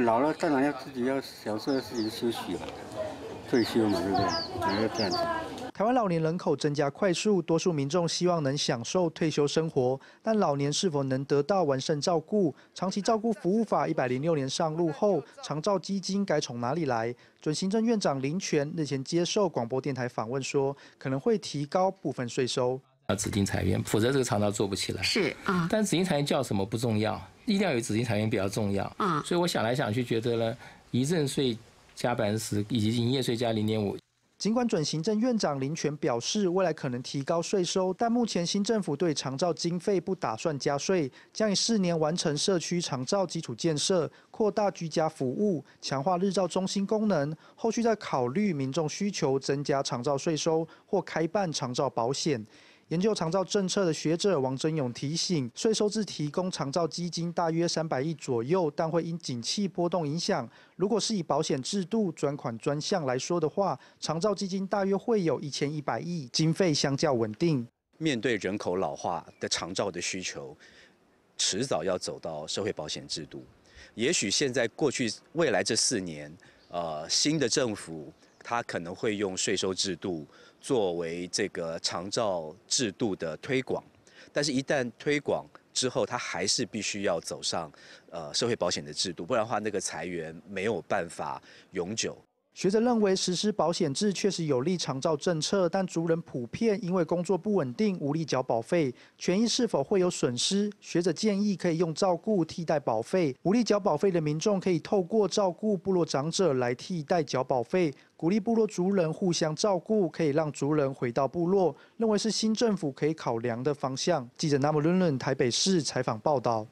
老了当然要自己要享受自己休息了，退休嘛，对不对？要这样子。台湾老年人口增加快速，多数民众希望能享受退休生活，但老年是否能得到完善照顾？长期照顾服务法一百零六年上路后，长照基金该从哪里来？准行政院长林权日前接受广播电台访问说，可能会提高部分税收。指定财源，否则这个长照做不起来。是啊，但指定财源叫什么不重要，一定要有指定财源比较重要啊。所以我想来想去，觉得呢，遗赠税加百分之十，以及营业税加零点五。尽管准行政院长林权表示，未来可能提高税收，但目前新政府对长照经费不打算加税，将以四年完成社区长照基础建设，扩大居家服务，强化日照中心功能。后续再考虑民众需求，增加长照税收或开办长照保险。研究长照政策的学者王真勇提醒，税收制提供长照基金大约三百亿左右，但会因景气波动影响。如果是以保险制度转款专项来说的话，长照基金大约会有一千一百亿，经费相较稳定。面对人口老化的长照的需求，迟早要走到社会保险制度。也许现在过去未来这四年，呃，新的政府。他可能会用税收制度作为这个长照制度的推广，但是，一旦推广之后，他还是必须要走上呃社会保险的制度，不然的话，那个裁员没有办法永久。学者认为，实施保险制确实有利长照政策，但族人普遍因为工作不稳定，无力缴保费，权益是否会有损失？学者建议可以用照顾替代保费，无力缴保费的民众可以透过照顾部落长者来替代缴保费，鼓励部落族人互相照顾，可以让族人回到部落，认为是新政府可以考量的方向。记者纳木伦伦，台北市采访报道。